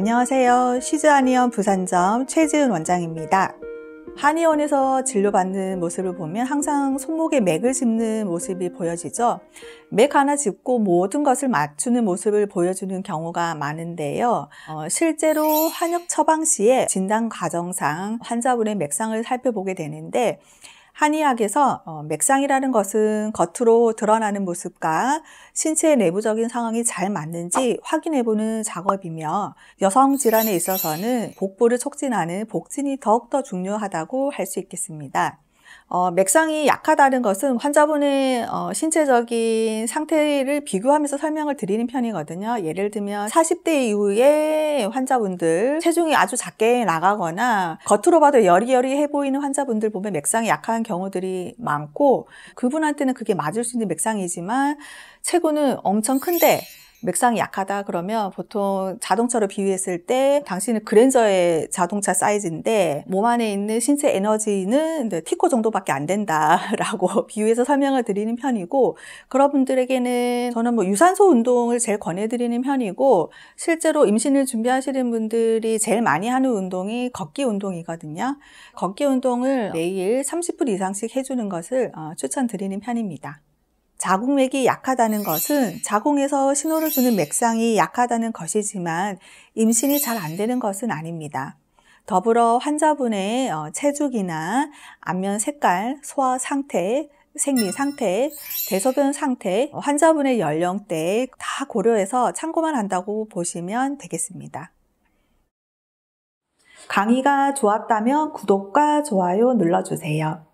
안녕하세요. 시즈아니언 부산점 최지은 원장입니다. 한의원에서 진료받는 모습을 보면 항상 손목에 맥을 짚는 모습이 보여지죠. 맥 하나 짚고 모든 것을 맞추는 모습을 보여주는 경우가 많은데요. 어, 실제로 한역 처방 시에 진단 과정상 환자분의 맥상을 살펴보게 되는데 한의학에서 어, 맥상이라는 것은 겉으로 드러나는 모습과 신체 내부적인 상황이 잘 맞는지 확인해보는 작업이며 여성 질환에 있어서는 복부를 촉진하는 복진이 더욱더 중요하다고 할 수 있겠습니다. 어, 맥상이 약하다는 것은 환자분의 어, 신체적인 상태를 비교하면서 설명을 드리는 편이거든요. 예를 들면 40대 이후에 환자분들 체중이 아주 작게 나가거나 겉으로 봐도 여리여리해 보이는 환자분들 보면 맥상이 약한 경우들이 많고 그분한테는 그게 맞을 수 있는 맥상이지만 체구는 엄청 큰데 맥상이 약하다 그러면 보통 자동차로 비유했을 때 당신은 그랜저의 자동차 사이즈인데 몸 안에 있는 신체 에너지는 티코 정도밖에 안 된다라고 비유해서 설명을 드리는 편이고 그런 분들에게는 저는 뭐 유산소 운동을 제일 권해드리는 편이고 실제로 임신을 준비하시는 분들이 제일 많이 하는 운동이 걷기 운동이거든요. 걷기 운동을 매일 30분 이상씩 해주는 것을 어, 추천드리는 편입니다. 자궁맥이 약하다는 것은 자궁에서 신호를 주는 맥상이 약하다는 것이지만 임신이 잘 안 되는 것은 아닙니다. 더불어 환자분의 어, 체중이나 안면 색깔, 소화 상태, 생리 상태, 대소변 상태, 환자분의 연령대 다 고려해서 참고만 한다고 보시면 되겠습니다. 강의가 좋았다면 구독과 좋아요 눌러주세요.